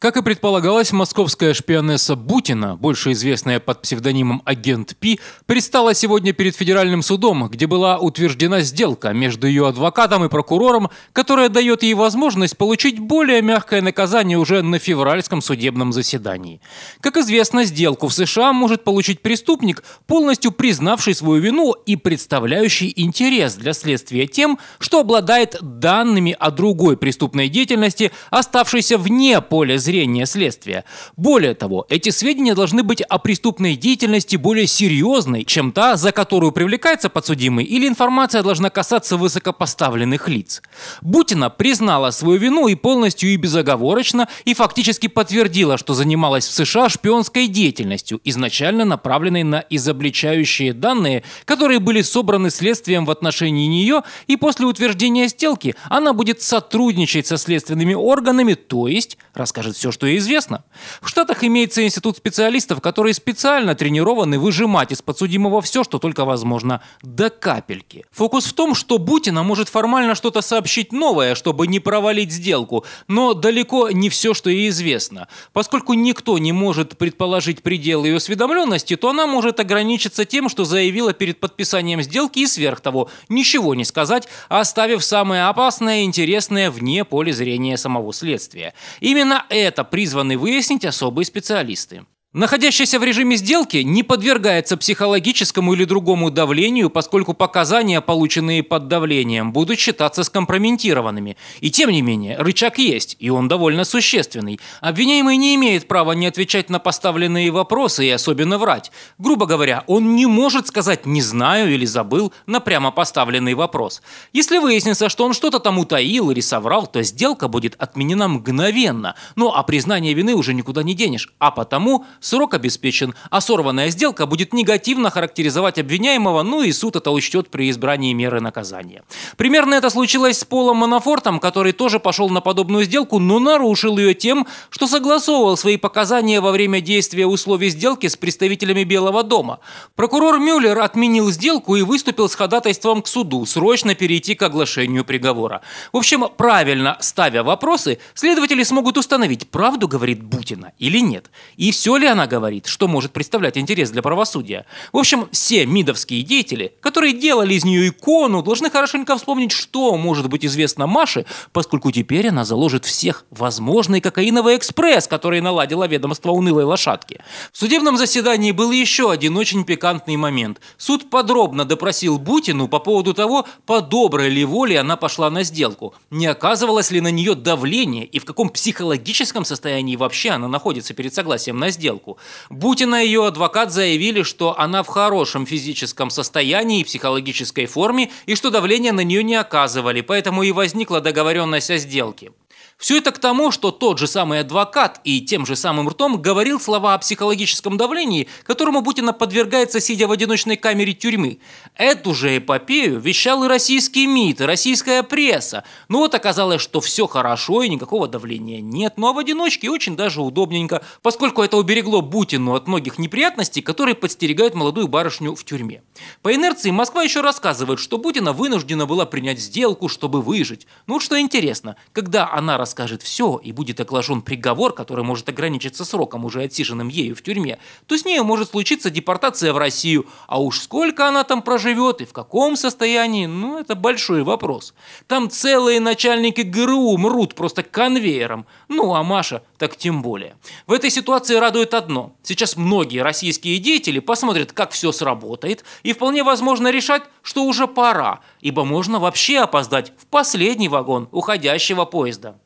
Как и предполагалось, московская шпионесса Бутина, больше известная под псевдонимом агент Пи, предстала сегодня перед федеральным судом, где была утверждена сделка между ее адвокатом и прокурором, которая дает ей возможность получить более мягкое наказание уже на февральском судебном заседании. Как известно, сделку в США может получить преступник, полностью признавший свою вину и представляющий интерес для следствия тем, что обладает данными о другой преступной деятельности, оставшейся вне поля зрения зрения следствия. Более того, эти сведения должны быть о преступной деятельности более серьезной, чем та, за которую привлекается подсудимый, или информация должна касаться высокопоставленных лиц. Бутина признала свою вину и полностью и безоговорочно, и фактически подтвердила, что занималась в США шпионской деятельностью, изначально направленной на изобличающие данные, которые были собраны следствием в отношении нее, и после утверждения сделки она будет сотрудничать со следственными органами, то есть расскажет все, что ей известно. В Штатах имеется институт специалистов, которые специально тренированы выжимать из подсудимого все, что только возможно, до капельки. Фокус в том, что Бутина может формально что-то сообщить новое, чтобы не провалить сделку, но далеко не все, что ей известно. Поскольку никто не может предположить предел ее осведомленности, то она может ограничиться тем, что заявила перед подписанием сделки и сверх того ничего не сказать, оставив самое опасное и интересное вне поля зрения самого следствия. Именно это это призваны выяснить особые специалисты. Находящийся в режиме сделки не подвергается психологическому или другому давлению, поскольку показания, полученные под давлением, будут считаться скомпрометированными. И тем не менее, рычаг есть, и он довольно существенный. Обвиняемый не имеет права не отвечать на поставленные вопросы и особенно врать. Грубо говоря, он не может сказать «не знаю» или «забыл» на прямо поставленный вопрос. Если выяснится, что он что-то там утаил или соврал, то сделка будет отменена мгновенно. Ну а признание вины уже никуда не денешь, а потому срок обеспечен, а сорванная сделка будет негативно характеризовать обвиняемого, ну и суд это учтет при избрании меры наказания. Примерно это случилось с Полом Манафортом, который тоже пошел на подобную сделку, но нарушил ее тем, что согласовывал свои показания во время действия условий сделки с представителями Белого дома. Прокурор Мюллер отменил сделку и выступил с ходатайством к суду срочно перейти к оглашению приговора. В общем, правильно ставя вопросы, следователи смогут установить, правду говорит Бутина или нет, и все ли она говорит, что может представлять интерес для правосудия. В общем, все мидовские деятели, которые делали из нее икону, должны хорошенько вспомнить, что может быть известно Маше, поскольку теперь она заложит всех возможный кокаиновый экспресс, который наладила ведомство унылой лошадки. В судебном заседании был еще один очень пикантный момент. Суд подробно допросил Бутину по поводу того, по доброй ли воле она пошла на сделку, не оказывалось ли на нее давление и в каком психологическом состоянии вообще она находится перед согласием на сделку сделку. Бутина и ее адвокат заявили, что она в хорошем физическом состоянии и психологической форме, и что давление на нее не оказывали, поэтому и возникла договоренность о сделке. Все это к тому, что тот же самый адвокат и тем же самым ртом говорил слова о психологическом давлении, которому Бутина подвергается, сидя в одиночной камере тюрьмы. Эту же эпопею вещал и российский МИД, и российская пресса. Но вот оказалось, что все хорошо и никакого давления нет, ну а в одиночке очень даже удобненько, поскольку это уберегло Бутину от многих неприятностей, которые подстерегают молодую барышню в тюрьме. По инерции Москва еще рассказывает, что Бутина вынуждена была принять сделку, чтобы выжить. Ну вот что интересно, когда она она расскажет все и будет оглашен приговор, который может ограничиться сроком, уже отсиженным ею в тюрьме, то с нею может случиться депортация в Россию. А уж сколько она там проживет и в каком состоянии, ну это большой вопрос. Там целые начальники ГРУ мрут просто конвейером. Ну а Маша так тем более. В этой ситуации радует одно. Сейчас многие российские деятели посмотрят, как все сработает, и вполне возможно решать, что уже пора, ибо можно вообще опоздать в последний вагон уходящего поезда.